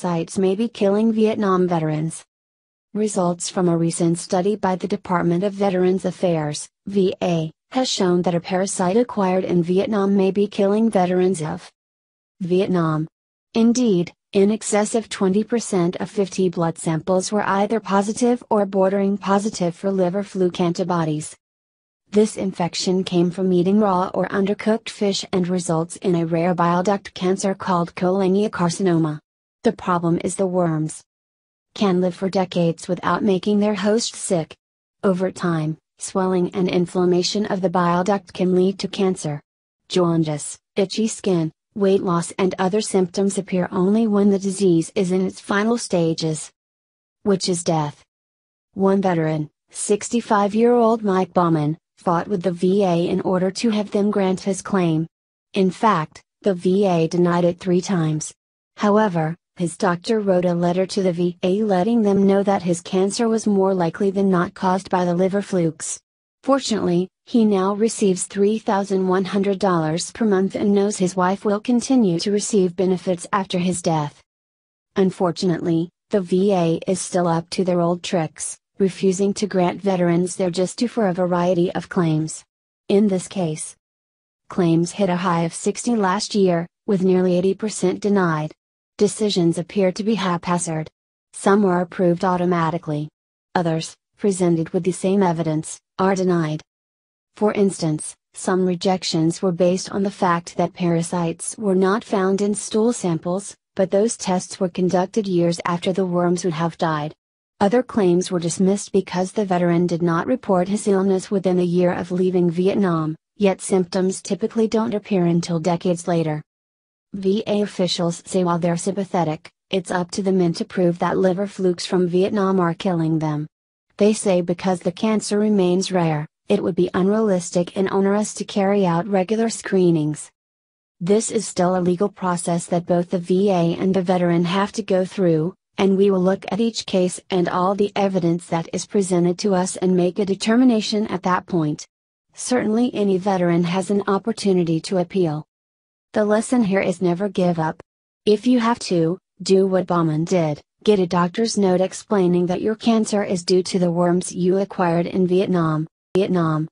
Parasites may be killing Vietnam veterans. Results from a recent study by the Department of Veterans Affairs, VA, has shown that a parasite acquired in Vietnam may be killing veterans of Vietnam. Indeed, in excess of 20% of 50 blood samples were either positive or bordering positive for liver fluke antibodies. This infection came from eating raw or undercooked fish and results in a rare bile duct cancer called cholangiocarcinoma. The problem is the worms can live for decades without making their host sick. Over time, swelling and inflammation of the bile duct can lead to cancer. Jaundice, itchy skin, weight loss, and other symptoms appear only when the disease is in its final stages, which is death. One veteran, 65 year old Mike Bauman, fought with the VA in order to have them grant his claim. In fact, the VA denied it three times. However, his doctor wrote a letter to the VA letting them know that his cancer was more likely than not caused by the liver flukes. Fortunately, he now receives $3,100 per month and knows his wife will continue to receive benefits after his death. Unfortunately, the VA is still up to their old tricks, refusing to grant veterans their just due for a variety of claims. In this case, claims hit a high of 60 last year, with nearly 80% denied decisions appear to be haphazard. Some are approved automatically. Others, presented with the same evidence, are denied. For instance, some rejections were based on the fact that parasites were not found in stool samples, but those tests were conducted years after the worms would have died. Other claims were dismissed because the veteran did not report his illness within a year of leaving Vietnam, yet symptoms typically don't appear until decades later. VA officials say while they're sympathetic, it's up to the men to prove that liver flukes from Vietnam are killing them. They say because the cancer remains rare, it would be unrealistic and onerous to carry out regular screenings. This is still a legal process that both the VA and the veteran have to go through, and we will look at each case and all the evidence that is presented to us and make a determination at that point. Certainly, any veteran has an opportunity to appeal. The lesson here is never give up. If you have to, do what Bauman did get a doctor's note explaining that your cancer is due to the worms you acquired in Vietnam. Vietnam.